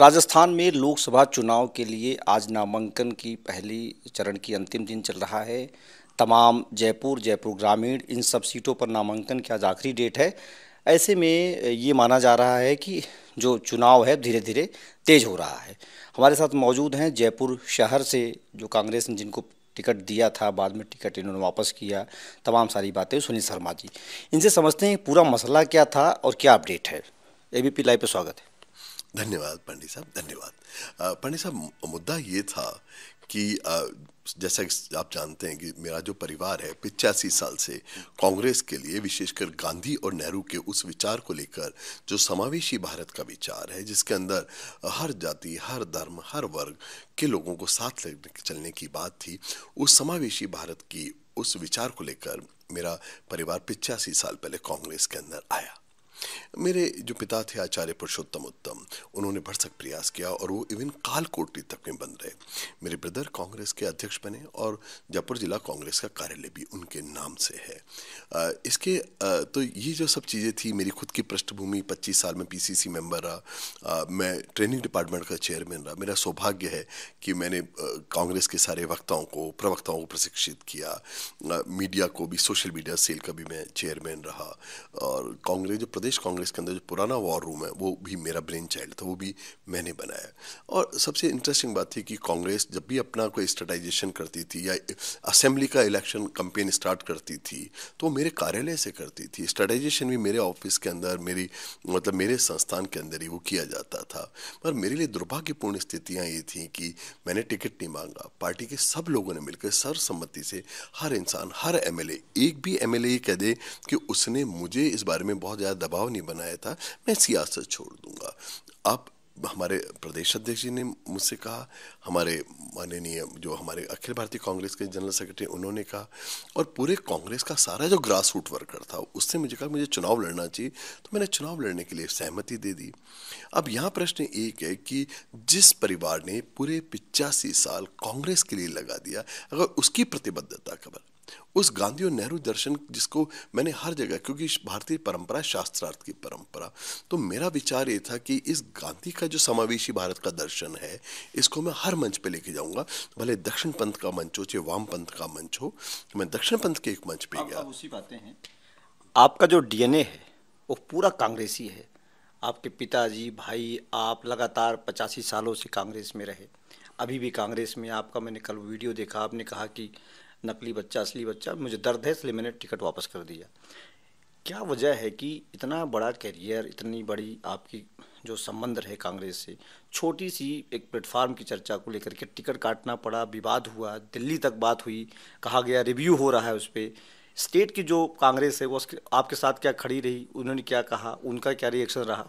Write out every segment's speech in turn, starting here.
राजस्थान में लोकसभा चुनाव के लिए आज नामांकन की पहली चरण की अंतिम दिन चल रहा है तमाम जयपुर जयपुर ग्रामीण इन सब सीटों पर नामांकन की आज आखिरी डेट है ऐसे में ये माना जा रहा है कि जो चुनाव है धीरे धीरे तेज हो रहा है हमारे साथ मौजूद हैं जयपुर शहर से जो कांग्रेस ने जिनको टिकट दिया था बाद में टिकट इन्होंने वापस किया तमाम सारी बातें सुनील शर्मा जी इनसे समझते हैं पूरा मसला क्या था और क्या अपडेट है पी लाइव पर स्वागत है धन्यवाद पंडित साहब धन्यवाद पंडित साहब मुद्दा ये था कि जैसा आप जानते हैं कि मेरा जो परिवार है पिचासी साल से कांग्रेस के लिए विशेषकर गांधी और नेहरू के उस विचार को लेकर जो समावेशी भारत का विचार है जिसके अंदर हर जाति हर धर्म हर वर्ग के लोगों को साथ चलने की बात थी उस समावेशी भारत की उस विचार को लेकर मेरा परिवार पिचासी साल पहले कांग्रेस के अंदर आया मेरे जो पिता थे आचार्य पुरुषोत्तम उत्तम उन्होंने भरसक प्रयास किया और वो इवन काल कालकोटली तक में बन रहे मेरे ब्रदर कांग्रेस के अध्यक्ष बने और जयपुर जिला कांग्रेस का कार्यालय भी उनके नाम से है इसके तो ये जो सब चीज़ें थी मेरी खुद की पृष्ठभूमि पच्चीस साल में पी सी मेंबर रहा मैं ट्रेनिंग डिपार्टमेंट का चेयरमैन रहा मेरा सौभाग्य है कि मैंने कांग्रेस के सारे वक्ताओं को प्रवक्ताओं को प्रशिक्षित किया मीडिया को भी सोशल मीडिया सेल का भी मैं चेयरमैन रहा और कांग्रेस जो प्रदेश प्रदेश कांग्रेस के अंदर जो पुराना वॉर रूम है वो भी मेरा ब्रेन चाइल्ड था वो भी मैंने बनाया और सबसे इंटरेस्टिंग बात थी कि कांग्रेस जब भी अपना कोई स्टेटाइजेशन करती थी या असेंबली का इलेक्शन कंपेन स्टार्ट करती थी तो मेरे कार्यालय से करती थी स्टेटाइजेशन भी मेरे ऑफिस के अंदर मेरी मतलब मेरे संस्थान के अंदर ही वो किया जाता था पर मेरे लिए दुर्भाग्यपूर्ण स्थितियाँ ये थी कि मैंने टिकट नहीं मांगा पार्टी के सब लोगों ने मिलकर सर्वसम्मति से हर इंसान हर एमएलए एक भी एमएलए ये कह दे कि उसने मुझे इस बारे में बहुत ज़्यादा दबाव दबाव नहीं बनाया था मैं सियासत छोड़ दूंगा अब हमारे प्रदेश अध्यक्ष जी ने मुझसे कहा हमारे माननीय जो हमारे अखिल भारतीय कांग्रेस के जनरल सेक्रेटरी उन्होंने कहा और पूरे कांग्रेस का सारा जो ग्रास रूट वर्कर था उससे मुझे कहा मुझे चुनाव लड़ना चाहिए तो मैंने चुनाव लड़ने के लिए सहमति दे दी अब यहाँ प्रश्न एक है कि जिस परिवार ने पूरे पिचासी साल कांग्रेस के लिए लगा दिया अगर उसकी प्रतिबद्धता खबर उस गांधी और नेहरू दर्शन जिसको मैंने हर जगह क्योंकि भारतीय परंपरा शास्त्रार्थ की परंपरा तो मेरा विचार ये था कि इस गांधी का जो समावेशी भारत का दर्शन है इसको मैं हर मंच पे लेके जाऊंगा भले दक्षिण पंथ का मंच हो चाहे वाम पंथ का मंच हो मैं दक्षिण पंथ के एक मंच पे गया उसी बातें हैं आपका जो डीएनए है वो पूरा कांग्रेसी है आपके पिताजी भाई आप लगातार पचासी सालों से कांग्रेस में रहे अभी भी कांग्रेस में आपका मैंने कल वीडियो देखा आपने कहा कि नकली बच्चा असली बच्चा मुझे दर्द है इसलिए मैंने टिकट वापस कर दिया क्या वजह है कि इतना बड़ा कैरियर इतनी बड़ी आपकी जो संबंध रहे कांग्रेस से छोटी सी एक प्लेटफार्म की चर्चा को लेकर के टिकट काटना पड़ा विवाद हुआ दिल्ली तक बात हुई कहा गया रिव्यू हो रहा है उस पर स्टेट की जो कांग्रेस है वो आपके साथ क्या खड़ी रही उन्होंने क्या कहा उनका क्या रिएक्शन रहा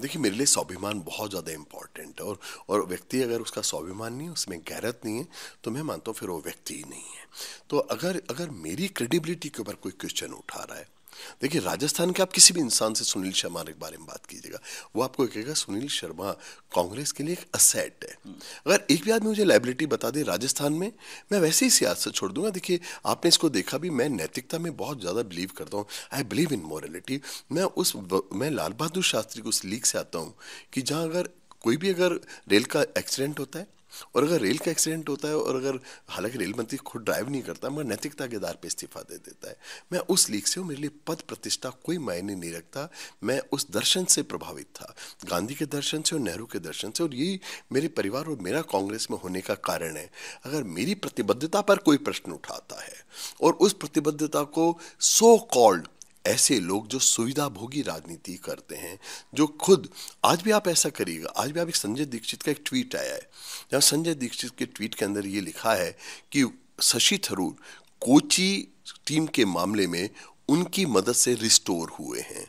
देखिए मेरे लिए स्वाभिमान बहुत ज़्यादा इम्पॉर्टेंट है और और व्यक्ति अगर उसका स्वाभिमान नहीं है उसमें गैरत नहीं है तो मैं मानता हूँ फिर वो व्यक्ति ही नहीं है तो अगर अगर मेरी क्रेडिबिलिटी के ऊपर कोई क्वेश्चन उठा रहा है देखिए राजस्थान के आप किसी भी इंसान से सुनील शर्मा के बारे में बात कीजिएगा वो आपको कहेगा सुनील शर्मा कांग्रेस के लिए एक असेट है अगर एक भी आदमी मुझे लाइबिलिटी बता दे राजस्थान में मैं वैसे ही सियासत छोड़ दूंगा देखिए आपने इसको देखा भी मैं नैतिकता में बहुत ज़्यादा बिलीव करता हूँ आई बिलीव इन मॉरलिटी मैं उस मैं लाल बहादुर शास्त्री को उस लीग से आता हूँ कि जहाँ अगर कोई भी अगर रेल का एक्सीडेंट होता है और अगर रेल का एक्सीडेंट होता है और अगर हालांकि रेल मंत्री खुद ड्राइव नहीं करता मगर नैतिकता के आधार पर इस्तीफा दे देता है मैं उस लीक से हूँ मेरे लिए पद प्रतिष्ठा कोई मायने नहीं रखता मैं उस दर्शन से प्रभावित था गांधी के दर्शन से और नेहरू के दर्शन से और यही मेरे परिवार और मेरा कांग्रेस में होने का कारण है अगर मेरी प्रतिबद्धता पर कोई प्रश्न उठाता है और उस प्रतिबद्धता को सो कॉल्ड ऐसे लोग जो सुविधा भोगी राजनीति करते हैं जो खुद आज भी आप ऐसा करिएगा आज भी आप एक संजय दीक्षित का एक ट्वीट आया है जहाँ संजय दीक्षित के ट्वीट के अंदर ये लिखा है कि शशि थरूर कोची टीम के मामले में उनकी मदद से रिस्टोर हुए हैं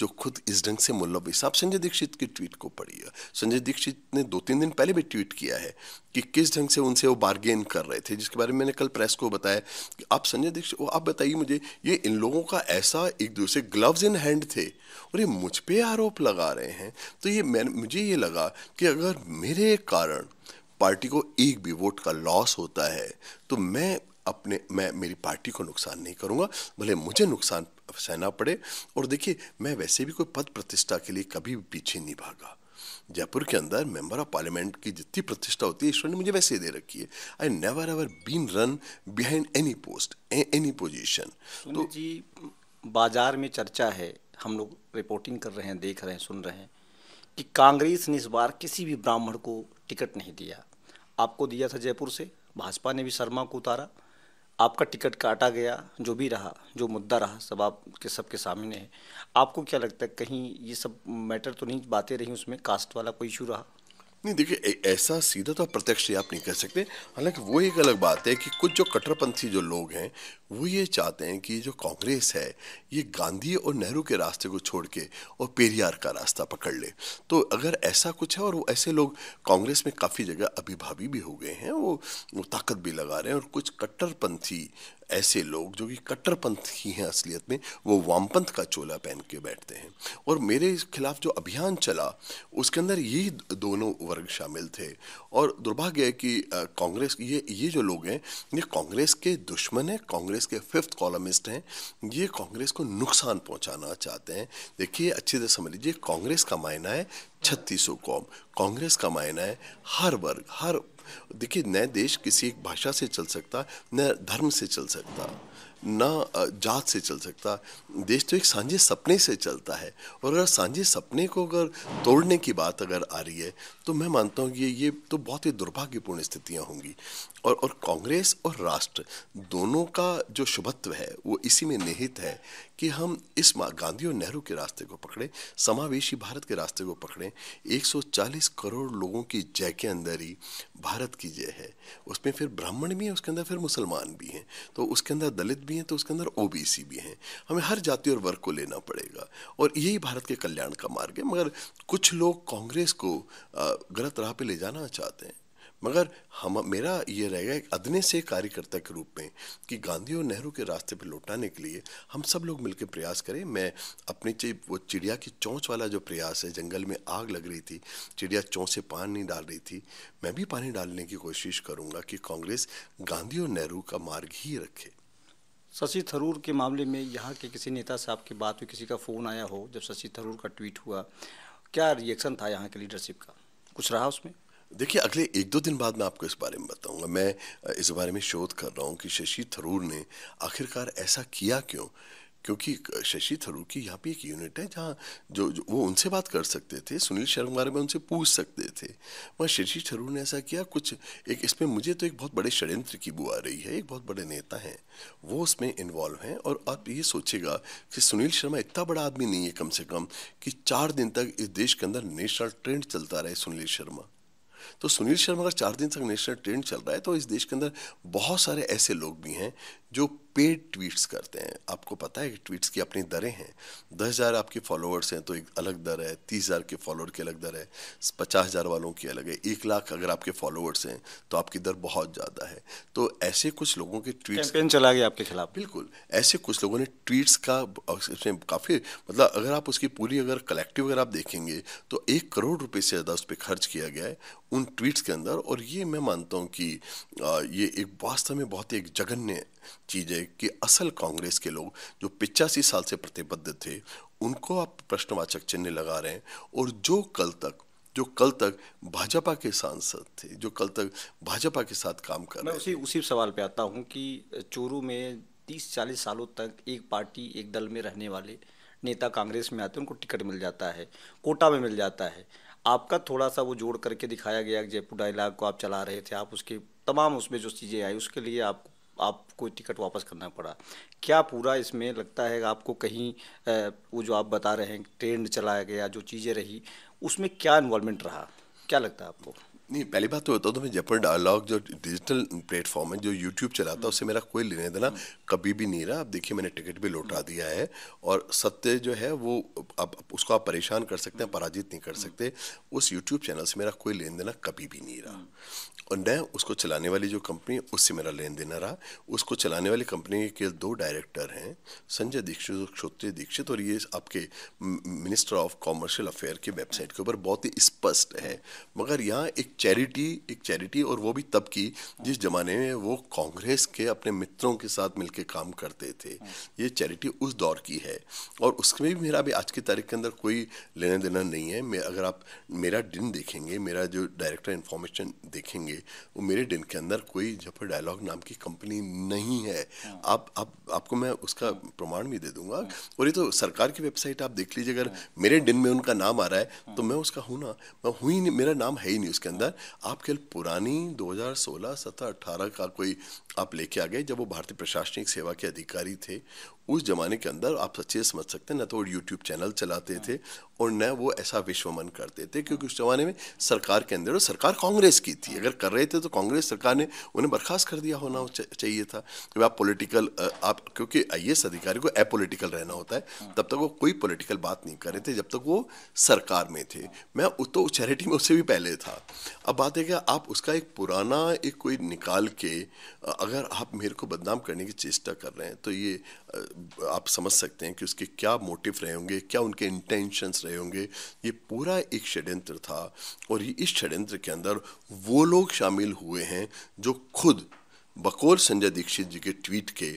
जो खुद इस ढंग से मुलविस साहब संजय दीक्षित की ट्वीट को पढ़िए संजय दीक्षित ने दो तीन दिन पहले भी ट्वीट किया है कि किस ढंग से उनसे वो बार्गेन कर रहे थे जिसके बारे में मैंने कल प्रेस को बताया कि आप संजय दीक्षित वो आप बताइए मुझे ये इन लोगों का ऐसा एक दूसरे ग्लव्स इन हैंड थे और ये मुझ पर आरोप लगा रहे हैं तो ये मैं मुझे ये लगा कि अगर मेरे कारण पार्टी को एक भी वोट का लॉस होता है तो मैं अपने मैं मेरी पार्टी को नुकसान नहीं करूँगा भले मुझे नुकसान सहना पड़े और देखिए मैं वैसे भी कोई पद प्रतिष्ठा के लिए कभी भी पीछे नहीं भागा जयपुर के अंदर मेंबर ऑफ पार्लियामेंट की जितनी प्रतिष्ठा होती है ईश्वर ने मुझे वैसे ही दे रखी है I never ever been run behind any post any position तो जी बाजार में चर्चा है हम लोग रिपोर्टिंग कर रहे हैं देख रहे हैं सुन रहे हैं कि कांग्रेस ने इस बार किसी भी ब्राह्मण को टिकट नहीं दिया आपको दिया था जयपुर से भाजपा ने भी शर्मा को उतारा आपका टिकट काटा गया जो भी रहा जो मुद्दा रहा सब आपके सबके सामने है आपको क्या लगता है कहीं ये सब मैटर तो नहीं बातें रही उसमें कास्ट वाला कोई इशू रहा नहीं देखिए ऐसा सीधा तो प्रत्यक्ष आप नहीं कह सकते हालांकि वो एक अलग बात है कि कुछ जो कट्टरपंथी जो लोग हैं वो ये चाहते हैं कि जो कांग्रेस है ये गांधी और नेहरू के रास्ते को छोड़ के और पेरियार का रास्ता पकड़ ले तो अगर ऐसा कुछ है और वो ऐसे लोग कांग्रेस में काफ़ी जगह अभिभावी भी हो गए हैं वो वो ताकत भी लगा रहे हैं और कुछ कट्टरपंथी ऐसे लोग जो कि कट्टरपंथ ही हैं असलियत में वो वामपंथ का चोला पहन के बैठते हैं और मेरे खिलाफ जो अभियान चला उसके अंदर यही दोनों वर्ग शामिल थे और दुर्भाग्य है कि कांग्रेस ये ये जो लोग हैं ये कांग्रेस के दुश्मन हैं कांग्रेस कांग्रेस के फिफ्थ कॉलमिस्ट हैं ये कांग्रेस को नुकसान पहुंचाना चाहते हैं देखिए अच्छे से समझ लीजिए कांग्रेस का मायना है छत्तीसों कौम कांग्रेस का मायना है हर वर्ग हर देखिए न देश किसी एक भाषा से चल सकता न धर्म से चल सकता न जात से चल सकता देश तो एक सांझे सपने से चलता है और अगर सांझे सपने को अगर तोड़ने की बात अगर आ रही है तो मैं मानता हूँ कि ये तो बहुत ही दुर्भाग्यपूर्ण स्थितियाँ होंगी और और कांग्रेस और राष्ट्र दोनों का जो शुभत्व है वो इसी में निहित है कि हम इस गांधी और नेहरू के रास्ते को पकड़ें समावेशी भारत के रास्ते को पकड़ें 140 करोड़ लोगों की जय के अंदर ही भारत की जय है उसमें फिर ब्राह्मण भी हैं उसके अंदर फिर मुसलमान भी हैं तो उसके अंदर दलित भी हैं तो उसके अंदर ओबीसी भी हैं हमें हर जाति और वर्ग को लेना पड़ेगा और यही भारत के कल्याण का मार्ग है मगर कुछ लोग कांग्रेस को गलत राह पे ले जाना चाहते हैं मगर हम मेरा ये रहेगा एक अदने से कार्यकर्ता के रूप में कि गांधी और नेहरू के रास्ते पर लौटाने के लिए हम सब लोग मिलकर प्रयास करें मैं अपने वो चिड़िया की चौंच वाला जो प्रयास है जंगल में आग लग रही थी चिड़िया चौंक से पानी डाल रही थी मैं भी पानी डालने की कोशिश करूँगा कि कांग्रेस गांधी और नेहरू का मार्ग ही रखे शशि थरूर के मामले में यहाँ के किसी नेता साहब आपकी बात हुई किसी का फ़ोन आया हो जब शशि थरूर का ट्वीट हुआ क्या रिएक्शन था यहाँ के लीडरशिप का कुछ रहा उसमें देखिए अगले एक दो दिन बाद मैं आपको इस बारे में बताऊंगा मैं इस बारे में शोध कर रहा हूँ कि शशि थरूर ने आखिरकार ऐसा किया क्यों क्योंकि शशि थरूर की यहाँ पे एक यूनिट है जहाँ जो, जो वो उनसे बात कर सकते थे सुनील शर्मा के बारे में उनसे पूछ सकते थे वहाँ शशि थरूर ने ऐसा किया कुछ एक इसमें मुझे तो एक बहुत बड़े षड्यंत्र की बुआ रही है एक बहुत बड़े नेता हैं वो उसमें इन्वॉल्व हैं और आप ये सोचेगा कि सुनील शर्मा इतना बड़ा आदमी नहीं है कम से कम कि चार दिन तक इस देश के अंदर नेशनल ट्रेंड चलता रहे सुनील शर्मा तो सुनील शर्मा अगर चार दिन तक नेशनल ट्रेंड चल रहा है तो इस देश के अंदर बहुत सारे ऐसे लोग भी हैं जो पेड ट्वीट्स करते हैं आपको पता है कि ट्वीट्स की अपनी दरें हैं दस हज़ार आपके फॉलोअर्स हैं तो एक अलग दर है तीस हज़ार के फॉलोअर की अलग दर है पचास हज़ार वालों की अलग है एक लाख अगर आपके फॉलोअर्स हैं तो आपकी दर बहुत ज़्यादा है तो ऐसे कुछ लोगों के ट्वीट चला गया आपके खिलाफ बिल्कुल ऐसे कुछ लोगों ने ट्वीट्स का उसमें काफ़ी मतलब अगर आप उसकी पूरी अगर कलेक्टिव अगर आप देखेंगे तो एक करोड़ रुपये से ज़्यादा उस पर खर्च किया गया है उन ट्वीट्स के अंदर और ये मैं मानता हूँ कि ये एक वास्तव में बहुत ही एक जघन्य चीज़ है कि असल कांग्रेस के लोग जो पिचासी साल से प्रतिबद्ध थे उनको आप प्रश्नवाचक चिन्ह लगा रहे हैं और जो कल तक जो कल तक भाजपा के सांसद थे जो कल तक भाजपा के साथ काम कर मैं उसी उसी सवाल पे आता हूँ कि चोरू में तीस चालीस सालों तक एक पार्टी एक दल में रहने वाले नेता कांग्रेस में आते हैं उनको टिकट मिल जाता है कोटा में मिल जाता है आपका थोड़ा सा वो जोड़ करके दिखाया गया जयपुर डायलाग को आप चला रहे थे आप उसके तमाम उसमें जो चीज़ें आई उसके लिए आपको आपको टिकट वापस करना पड़ा क्या पूरा इसमें लगता है आपको कहीं वो जो आप बता रहे हैं ट्रेंड चलाया गया जो चीज़ें रही उसमें क्या इन्वॉल्वमेंट रहा क्या लगता है आपको नहीं पहली बात तो बताओ तो मैं डायलॉग जो डिजिटल प्लेटफॉर्म है जो यूट्यूब चलाता है उससे मेरा कोई लेने देना कभी भी नहीं रहा अब देखिए मैंने टिकट भी लौटा दिया है और सत्य जो है वो अब उसको आप परेशान कर सकते हैं पराजित नहीं कर सकते उस यूट्यूब चैनल से मेरा कोई लेन देना कभी भी नहीं रहा और न उसको चलाने वाली जो कंपनी उससे मेरा लेन देना रहा उसको चलाने वाली कंपनी के दो डायरेक्टर हैं संजय दीक्षित और क्षोत्रिय दीक्षित और ये आपके मिनिस्टर ऑफ कॉमर्शियल अफेयर की वेबसाइट के ऊपर बहुत ही स्पष्ट है मगर यहाँ एक चैरिटी एक चैरिटी और वो भी तब की जिस ज़माने में वो कांग्रेस के अपने मित्रों के साथ मिलकर काम करते थे ये चैरिटी उस दौर की है और उसमें भी मेरा भी आज की तारीख के अंदर कोई लेना देना नहीं है मैं अगर आप मेरा दिन देखेंगे मेरा जो डायरेक्टर इन्फॉर्मेशन देखेंगे वो मेरे दिन के अंदर कोई जफर डायलॉग नाम की कंपनी नहीं है आप आप आपको मैं उसका प्रमाण भी दे दूंगा और ये तो सरकार की वेबसाइट आप देख लीजिए अगर मेरे दिन में उनका नाम आ रहा है तो मैं उसका हूँ ना मैं हुई नहीं मेरा नाम है ही नहीं उसके अंदर यार आप केवल पुरानी 2016 17 18 का कोई आप लेके आ गए जब वो भारतीय प्रशासनिक सेवा के अधिकारी थे उस जमाने के अंदर आप सच्चे समझ सकते हैं न तो वो यूट्यूब चैनल चलाते थे और न वो ऐसा विश्वमन करते थे क्योंकि उस जमाने में सरकार के अंदर और सरकार कांग्रेस की थी अगर कर रहे थे तो कांग्रेस सरकार ने उन्हें बर्खास्त कर दिया होना चाहिए था कि आप पॉलिटिकल आप क्योंकि आई अधिकारी को एपोलिटिकल रहना होता है तब तक वो कोई पोलिटिकल बात नहीं कर रहे थे जब तक वो सरकार में थे मैं तो चैरिटी में उससे भी पहले था अब बात है कि आप उसका एक पुराना एक कोई निकाल के अगर आप मेरे को बदनाम करने की चेष्टा कर रहे हैं तो ये आप समझ सकते हैं कि उसके क्या मोटिव रहे होंगे क्या उनके इंटेंशंस रहे होंगे ये पूरा एक षड्यंत्र था और ये इस षड्यंत्र के अंदर वो लोग शामिल हुए हैं जो खुद बकौल संजय दीक्षित जी के ट्वीट के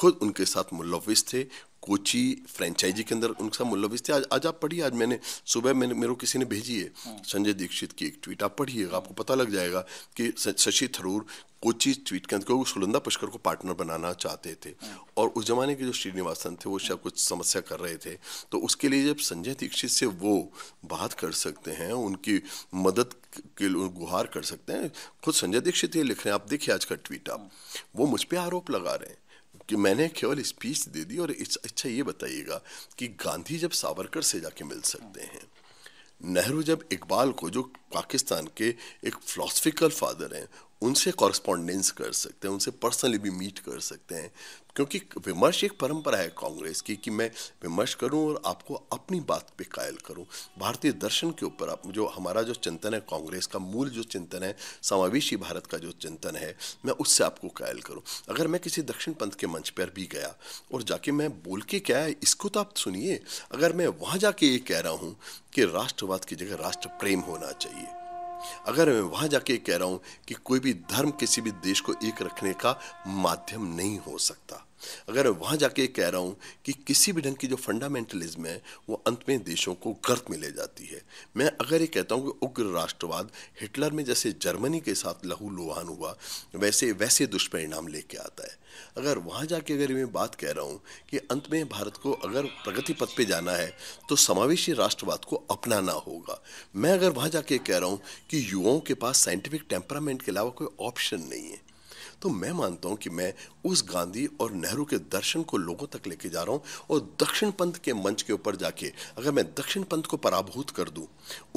खुद उनके साथ मुलविस थे कोची फ्रेंचाइजी के अंदर उनके साथ मुल्ला थे आज आज आप पढ़िए आज मैंने सुबह मैंने मेरे को किसी ने भेजी है हाँ। संजय दीक्षित की एक ट्वीट आप पढ़िएगा आपको पता लग जाएगा कि शशि थरूर कोची ट्वीट के अंदर क्योंकि सुलंदा पुष्कर को पार्टनर बनाना चाहते थे हाँ। और उस जमाने के जो श्रीनिवासन थे वो शायद कुछ समस्या कर रहे थे तो उसके लिए जब संजय दीक्षित से वो बात कर सकते हैं उनकी मदद के लिए गुहार कर सकते हैं खुद संजय दीक्षित ये लिख रहे हैं आप देखिए आज का ट्वीट आप हाँ। वो मुझ पर आरोप लगा रहे हैं कि मैंने केवल स्पीच दे दी और अच्छा ये बताइएगा कि गांधी जब सावरकर से जाके मिल सकते हैं नेहरू जब इकबाल को जो पाकिस्तान के एक फिलोसफिकल फादर हैं उनसे कॉरस्पॉन्डेंस कर सकते हैं उनसे पर्सनली भी मीट कर सकते हैं क्योंकि विमर्श एक परंपरा है कांग्रेस की कि मैं विमर्श करूं और आपको अपनी बात पे कायल करूं भारतीय दर्शन के ऊपर आप जो हमारा जो चिंतन है कांग्रेस का मूल जो चिंतन है समावेशी भारत का जो चिंतन है मैं उससे आपको कायल करूं अगर मैं किसी दक्षिण पंथ के मंच पर भी गया और जाके मैं बोल के क्या है इसको तो आप सुनिए अगर मैं वहाँ जाके ये कह रहा हूँ कि राष्ट्रवाद की जगह राष्ट्र प्रेम होना चाहिए अगर मैं वहां जाके कह रहा हूं कि कोई भी धर्म किसी भी देश को एक रखने का माध्यम नहीं हो सकता अगर वहाँ जाके कह रहा हूँ कि किसी भी ढंग की जो फंडामेंटलिज्म है वो अंत में देशों को गर्त में ले जाती है मैं अगर ये कहता हूँ कि उग्र राष्ट्रवाद हिटलर में जैसे जर्मनी के साथ लहू लुहान हुआ वैसे वैसे दुष्परिणाम लेके आता है अगर वहाँ जाके अगर मैं बात कह रहा हूँ कि अंत में भारत को अगर प्रगति पथ पे जाना है तो समावेशी राष्ट्रवाद को अपनाना होगा मैं अगर वहाँ जाके कह रहा हूँ कि युवाओं के पास साइंटिफिक टेम्परामेंट के अलावा कोई ऑप्शन नहीं है तो मैं मानता हूं कि मैं उस गांधी और नेहरू के दर्शन को लोगों तक लेके जा रहा हूं और दक्षिण पंथ के मंच के ऊपर जाके अगर मैं दक्षिण पंथ को पराभूत कर दूं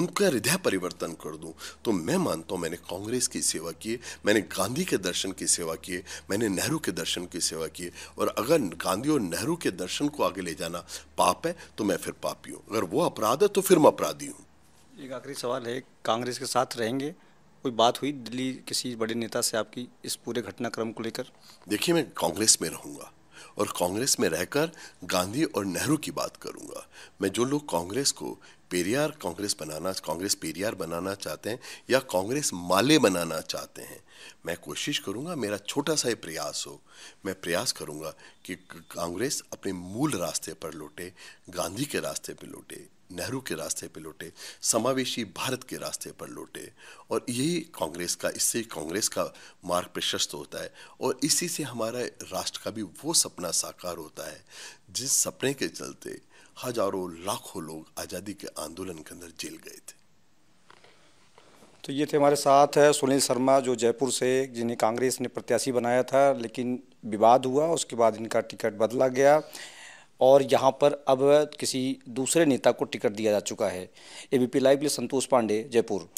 उनका हृदय परिवर्तन कर दूं तो मैं मानता हूं मैंने कांग्रेस की सेवा की मैंने गांधी के दर्शन की सेवा किए मैंने नेहरू के दर्शन की सेवा किए और अगर गांधी और नेहरू के दर्शन को आगे ले जाना पाप है तो मैं फिर पापी हूँ अगर वो अपराध है तो फिर मैं अपराधी हूँ एक आखिरी सवाल है कांग्रेस के साथ रहेंगे कोई बात हुई दिल्ली किसी बड़े नेता से आपकी इस पूरे घटनाक्रम को लेकर देखिए मैं कांग्रेस में रहूँगा और कांग्रेस में रहकर गांधी और नेहरू की बात करूंगा मैं जो लोग कांग्रेस को पेरियार कांग्रेस बनाना कांग्रेस पेरियार बनाना चाहते हैं या कांग्रेस माले बनाना चाहते हैं मैं कोशिश करूंगा मेरा छोटा सा ही प्रयास हो मैं प्रयास करूंगा कि कांग्रेस अपने मूल रास्ते पर लौटे गांधी के रास्ते पर लौटे नेहरू के रास्ते पर लौटे समावेशी भारत के रास्ते पर लौटे और यही कांग्रेस का इससे कांग्रेस का मार्ग प्रशस्त होता है और इसी से हमारा राष्ट्र का भी वो सपना साकार होता है जिस सपने के चलते हजारों लाखों लोग आज़ादी के आंदोलन के अंदर जेल गए थे तो ये थे हमारे साथ है सुनील शर्मा जो जयपुर से जिन्हें कांग्रेस ने प्रत्याशी बनाया था लेकिन विवाद हुआ उसके बाद इनका टिकट बदला गया और यहाँ पर अब किसी दूसरे नेता को टिकट दिया जा चुका है एबीपी लाइव के लिए संतोष पांडे जयपुर